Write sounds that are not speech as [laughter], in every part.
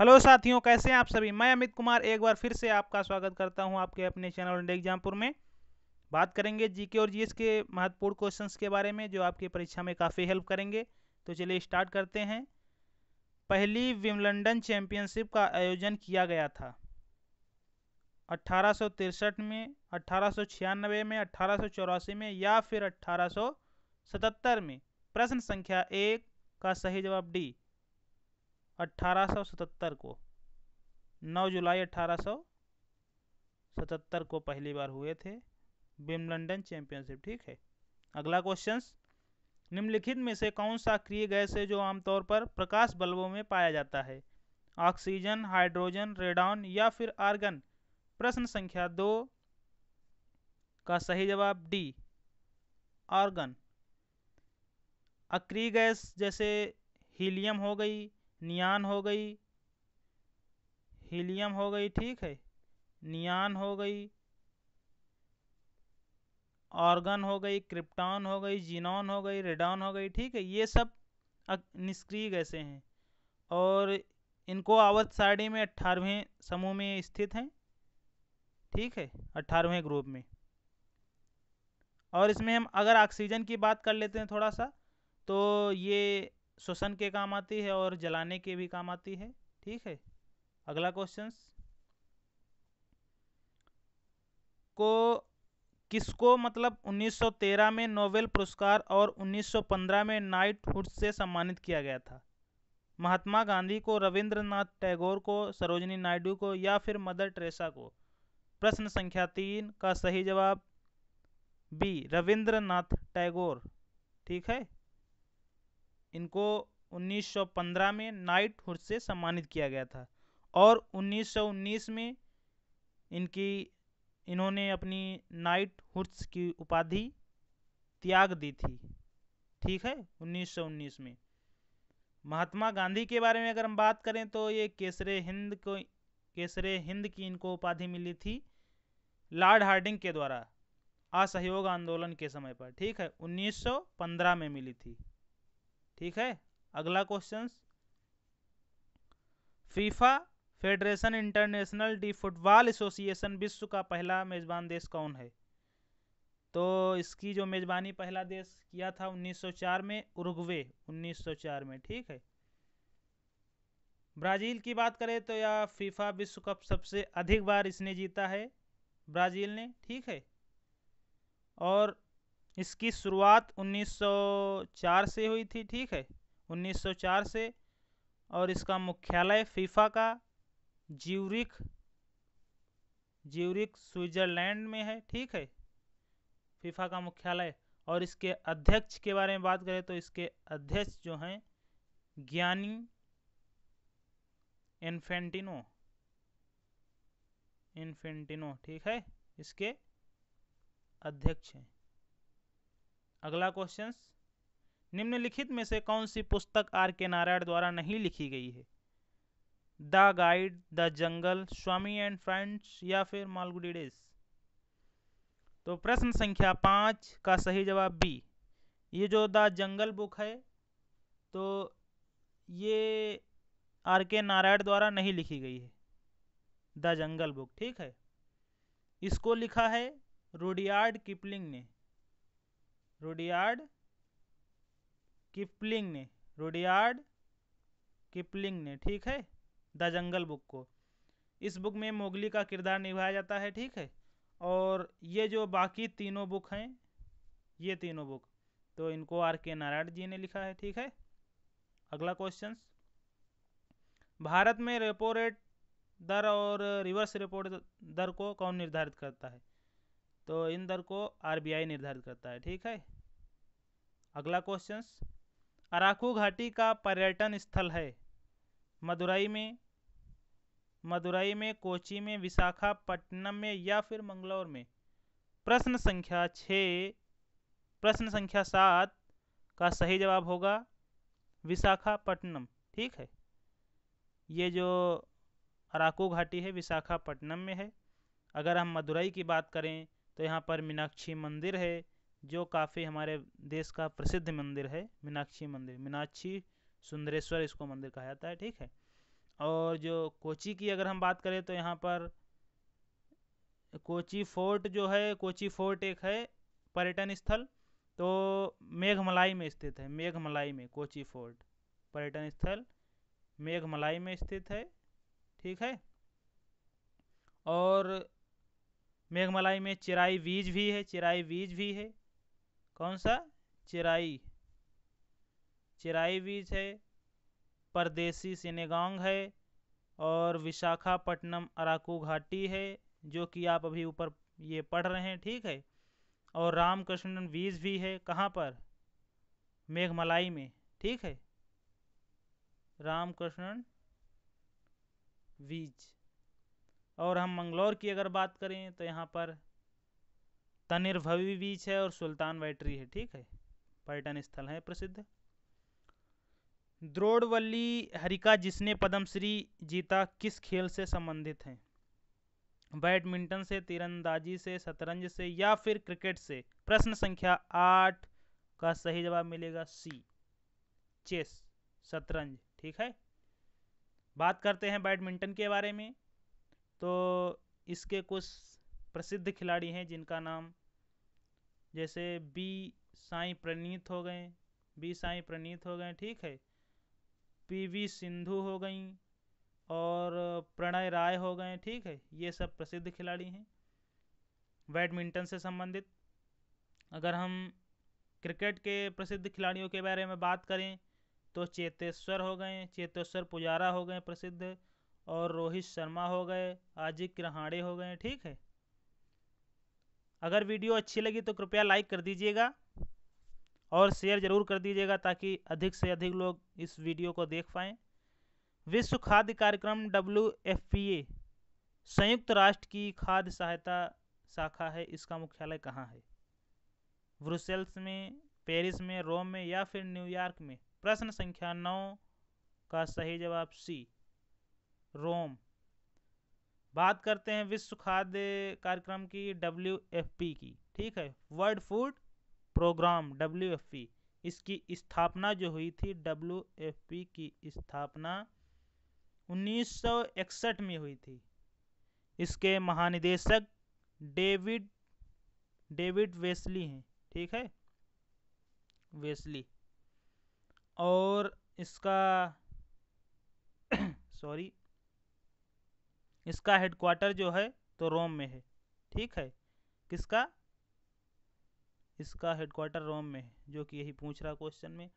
hello साथियों कैसे हैं आप सभी मैं अमित कुमार एक बार फिर से आपका स्वागत करता हूं आपके अपने चैनल इंडिया एग्जामपुर में बात करेंगे जीके और जीएस के महत्वपूर्ण क्वेश्चंस के बारे में जो आपकी परीक्षा में काफ़ी हेल्प करेंगे तो चलिए स्टार्ट करते हैं पहली विमलंडन चैंपियनशिप का आयोजन किया गया था अट्ठारह में अट्ठारह में अट्ठारह में या फिर अट्ठारह में प्रश्न संख्या एक का सही जवाब डी 1877 को 9 जुलाई 1877 को पहली बार हुए थे विमलंडन चैंपियनशिप ठीक है अगला क्वेश्चन निम्नलिखित में से कौन सा क्रिय गैस है जो आमतौर पर प्रकाश बल्बों में पाया जाता है ऑक्सीजन हाइड्रोजन रेडॉन या फिर आर्गन प्रश्न संख्या दो का सही जवाब डी आर्गन अक्रिय गैस जैसे हीलियम हो गई नियान हो गई हीलियम हो गई ठीक है नियान हो गई ऑर्गन हो गई क्रिप्टॉन हो गई जीनॉन हो गई रेडॉन हो गई ठीक है ये सब निष्क्रिय गैसें हैं और इनको आवत सारणी में अट्ठारहवें समूह में स्थित हैं ठीक है अट्ठारहवें ग्रुप में और इसमें हम अगर ऑक्सीजन की बात कर लेते हैं थोड़ा सा तो ये श्वसन के काम आती है और जलाने के भी काम आती है ठीक है अगला क्वेश्चन को किसको मतलब 1913 में नोबेल पुरस्कार और 1915 में नाइटहुड से सम्मानित किया गया था महात्मा गांधी को रविंद्रनाथ टैगोर को सरोजनी नायडू को या फिर मदर टेरेसा को प्रश्न संख्या तीन का सही जवाब बी रविंद्रनाथ टैगोर ठीक है इनको 1915 में नाइट हुड से सम्मानित किया गया था और 1919 में इनकी इन्होंने अपनी नाइट हुड्स की उपाधि त्याग दी थी ठीक है 1919 में महात्मा गांधी के बारे में अगर हम बात करें तो ये केसरे हिंद को केसरे हिंद की इनको उपाधि मिली थी लॉर्ड हार्डिंग के द्वारा असहयोग आंदोलन के समय पर ठीक है 1915 में मिली थी ठीक है अगला question FIFA federation international de football association विश्व का पहला मेज़बान देश कौन है तो इसकी जो मेज़बानी पहला देश किया था 1904 में उरुग्वे 1904 में ठीक है ब्राज़ील की बात करें तो यह फीफा विश्व कप सबसे अधिक बार इसने जीता है ब्राज़ील ने ठीक है और इसकी शुरुआत 1904 से हुई थी ठीक है 1904 से और इसका मुख्यालय फीफा का ज्यूरिक ज्यूरिक स्विट्जरलैंड में है ठीक है फीफा का मुख्यालय और इसके अध्यक्ष के बारे में बात करें तो इसके अध्यक्ष जो हैं ज्ञानी इन्फेंटिनो इन्फेंटिनो ठीक है इसके अध्यक्ष हैं अगला क्वेश्चन निम्नलिखित में से कौन सी पुस्तक आर के नारायण द्वारा नहीं लिखी गई है the guide the jungle Swami and friends या फिर मालगुडी डेज तो प्रश्न संख्या पाँच का सही जवाब बी ये जो द जंगल बुक है तो ये आर के नारायण द्वारा नहीं लिखी गई है द जंगल बुक ठीक है इसको लिखा है रोडियार्ड किपलिंग ने रुडियार्ड किपलिंग ने रुडियार्ड किपलिंग ने ठीक है द जंगल बुक को इस बुक में मोगली का किरदार निभाया जाता है ठीक है और ये जो बाकी तीनों बुक हैं ये तीनों बुक तो इनको आर के नारायण जी ने लिखा है ठीक है अगला क्वेश्चन भारत में रेपो रेट दर और रिवर्स रेपो दर को कौन निर्धारित करता है तो इन दर को आरबीआई निर्धारित करता है ठीक है अगला क्वेश्चन अराकू घाटी का पर्यटन स्थल है मदुरई में मदुरई में कोची में विशाखापट्टनम में या फिर मंगलौर में प्रश्न संख्या छः प्रश्न संख्या सात का सही जवाब होगा विशाखापट्टनम ठीक है ये जो अराकू घाटी है विशाखापट्टनम में है अगर हम मदुरई की बात करें तो यहाँ पर मीनाक्षी मंदिर है जो काफ़ी हमारे देश का प्रसिद्ध मंदिर है मीनाक्षी मंदिर मीनाक्षी सुंदरेश्वर इसको मंदिर कहा जाता है ठीक है और जो कोची की अगर हम बात करें तो यहाँ पर कोची फोर्ट जो है कोची फोर्ट एक है पर्यटन स्थल तो मेघमलाई में स्थित है मेघमलाई में कोची फोर्ट पर्यटन स्थल मेघमलाई में स्थित है ठीक है और मेघमलाई में चिराई बीज भी है चिराई बीज भी है कौन सा चिराई चिराई बीज है परदेसी सिनेगांग है और विशाखापट्टनम अराकू घाटी है जो कि आप अभी ऊपर ये पढ़ रहे हैं ठीक है और रामकृष्णन बीज भी है कहाँ पर मेघमलाई में ठीक है रामकृष्णन बीज और हम मंगलौर की अगर बात करें तो यहाँ पर तनिर्भवी बीच है और सुल्तान वैटरी है ठीक है पर्यटन स्थल है प्रसिद्ध द्रोड़वल्ली हरिका जिसने पद्मश्री जीता किस खेल से संबंधित है बैडमिंटन से तीरंदाजी से शतरंज से या फिर क्रिकेट से प्रश्न संख्या आठ का सही जवाब मिलेगा सी चेस शतरंज ठीक है बात करते हैं बैडमिंटन के बारे में तो इसके कुछ प्रसिद्ध खिलाड़ी हैं जिनका नाम जैसे बी साई प्रणीत हो गए बी साई प्रणीत हो गए ठीक है पीवी सिंधु हो गई और प्रणय राय हो गए ठीक है ये सब प्रसिद्ध खिलाड़ी हैं बैडमिंटन से संबंधित अगर हम क्रिकेट के प्रसिद्ध खिलाड़ियों के बारे में बात करें तो चेतेश्वर हो गए चेतेश्वर पुजारा हो गए प्रसिद्ध और रोहित शर्मा हो गए आजिक रहाड़े हो गए ठीक है अगर वीडियो अच्छी लगी तो कृपया लाइक कर दीजिएगा और शेयर ज़रूर कर दीजिएगा ताकि अधिक से अधिक लोग इस वीडियो को देख पाएँ विश्व खाद्य कार्यक्रम डब्ल्यू संयुक्त राष्ट्र की खाद्य सहायता शाखा है इसका मुख्यालय कहाँ है ब्रुसेल्स में पेरिस में रोम में या फिर न्यूयॉर्क में प्रश्न संख्या नौ का सही जवाब सी रोम बात करते हैं विश्व खाद्य कार्यक्रम की डब्ल्यू एफ पी की ठीक है world food programme W F P इसकी स्थापना जो हुई थी डब्ल्यू एफ पी की स्थापना 1961 में हुई थी इसके महानिदेशक डेविड डेविड वेस्ली हैं ठीक है वेस्ली और इसका [coughs] सॉरी इसका हेडक्वार्टर जो है तो रोम में है ठीक है किसका इसका हेडक्वार्टर रोम में है जो कि यही पूछ रहा क्वेश्चन में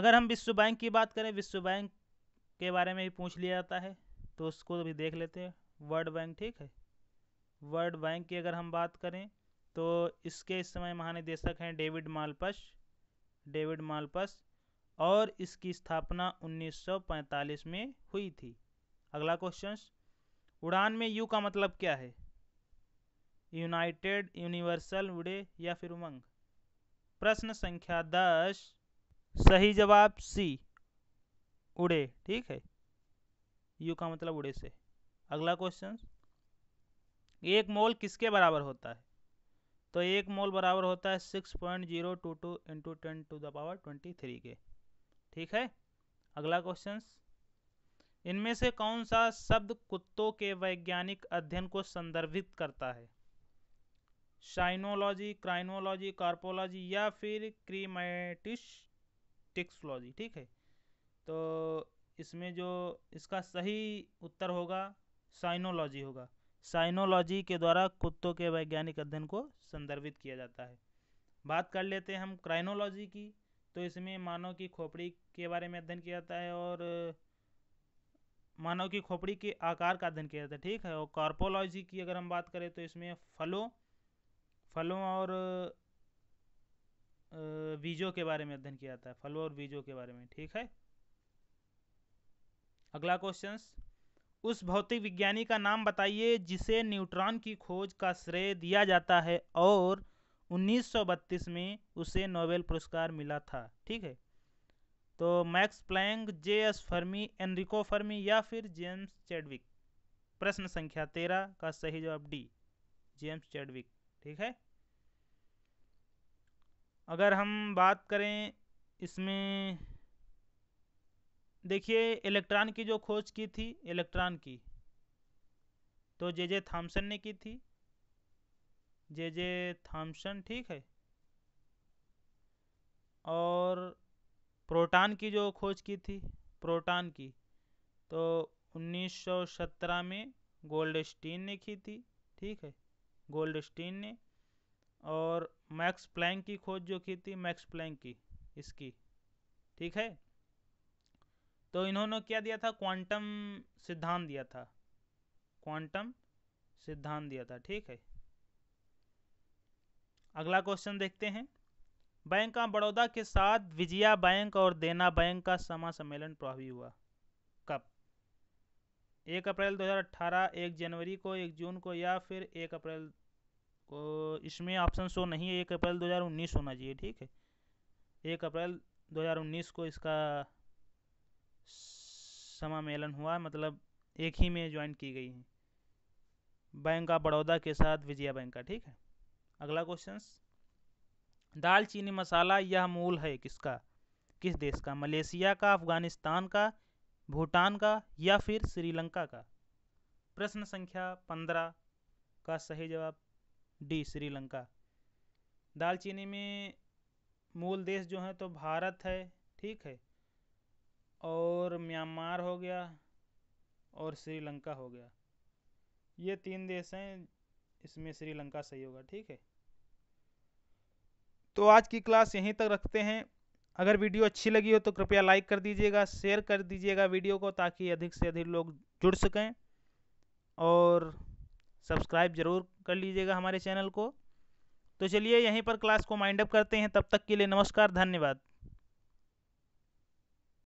अगर हम विश्व बैंक की बात करें विश्व बैंक के बारे में भी पूछ लिया जाता है तो उसको भी देख लेते हैं वर्ल्ड बैंक ठीक है वर्ल्ड बैंक की अगर हम बात करें तो इसके इस समय महानिदेशक हैं डेविड मालपस डेविड मालपस और इसकी स्थापना 1945 में हुई थी अगला क्वेश्चन उड़ान में यू का मतलब क्या है यूनाइटेड यूनिवर्सल उड़े या फिर उमंग प्रश्न संख्या दस सही जवाब सी उड़े ठीक है यू का मतलब उड़े से अगला क्वेश्चन एक मोल किसके बराबर होता है तो एक मोल बराबर होता है six point zero two two into ten to the power twenty three के ठीक है अगला क्वेश्चन इनमें से कौन सा शब्द कुत्तों के वैज्ञानिक अध्ययन को संदर्भित करता है शाइनोलॉजी क्राइनोलॉजी कार्पोलॉजी या फिर टिक्सोलॉजी ठीक है तो इसमें जो इसका सही उत्तर होगा साइनोलॉजी होगा साइनोलॉजी के द्वारा कुत्तों के वैज्ञानिक अध्ययन को संदर्भित किया जाता है बात कर लेते हैं हम क्राइनोलॉजी की तो इसमें मानव की खोपड़ी के बारे में अध्ययन किया जाता है और मानव की खोपड़ी के आकार का अध्ययन किया जाता है ठीक है और कार्पोलॉजी की अगर हम बात करें तो इसमें फलों फलों और बीजों के बारे में अध्ययन किया जाता है फलों और बीजों के बारे में ठीक है अगला क्वेश्चन उस भौतिक विज्ञानी का नाम बताइए जिसे न्यूट्रॉन की खोज का श्रेय दिया जाता है और 1932 में उसे नोबेल पुरस्कार मिला था ठीक है तो Max Planck J S Fermi Enrico Fermi या फिर जेम्स चैडविक प्रश्न संख्या तेरह का सही जवाब डी जेम्स चैडविक ठीक है अगर हम बात करें इसमें देखिए इलेक्ट्रॉन की जो खोज की थी इलेक्ट्रॉन की तो जे जे थाम्सन ने की थी जे जे थाम्सन ठीक है और प्रोटान की जो खोज की थी प्रोटान की तो 1917 में गोल्डस्टीन ने की थी ठीक है गोल्डस्टीन ने और मैक्स प्लैंक की खोज जो की थी मैक्स प्लैंक की इसकी ठीक है तो इन्होंने क्या दिया था क्वांटम सिद्धांत दिया था क्वांटम सिद्धांत दिया था ठीक है अगला क्वेश्चन देखते हैं बैंक ऑफ बड़ौदा के साथ विजया बैंक और देना बैंक का समा सम्मेलन प्रभावी हुआ कब एक अप्रैल 2018 एक जनवरी को एक जून को या फिर एक अप्रैल को इसमें ऑप्शन शो नहीं है एक अप्रैल 2019 होना चाहिए ठीक है एक अप्रैल 2019 को इसका समामेलन हुआ मतलब एक ही में ज्वाइन की गई है बैंक ऑफ बड़ौदा के साथ विजया बैंक का ठीक है अगला क्वेश्चन दालचीनी मसाला यह मूल है किसका किस देश का मलेशिया का अफगानिस्तान का भूटान का या फिर श्रीलंका का प्रश्न संख्या पंद्रह का सही जवाब डी श्रीलंका दालचीनी में मूल देश जो है तो भारत है ठीक है और म्यांमार हो गया और श्रीलंका हो गया ये तीन देश हैं इसमें श्रीलंका सही होगा ठीक है तो आज की क्लास यहीं तक रखते हैं अगर वीडियो अच्छी लगी हो तो कृपया लाइक कर दीजिएगा शेयर कर दीजिएगा वीडियो को ताकि अधिक से अधिक लोग जुड़ सकें और सब्सक्राइब ज़रूर कर लीजिएगा हमारे चैनल को तो चलिए यहीं पर क्लास को माइंड अप करते हैं तब तक के लिए नमस्कार धन्यवाद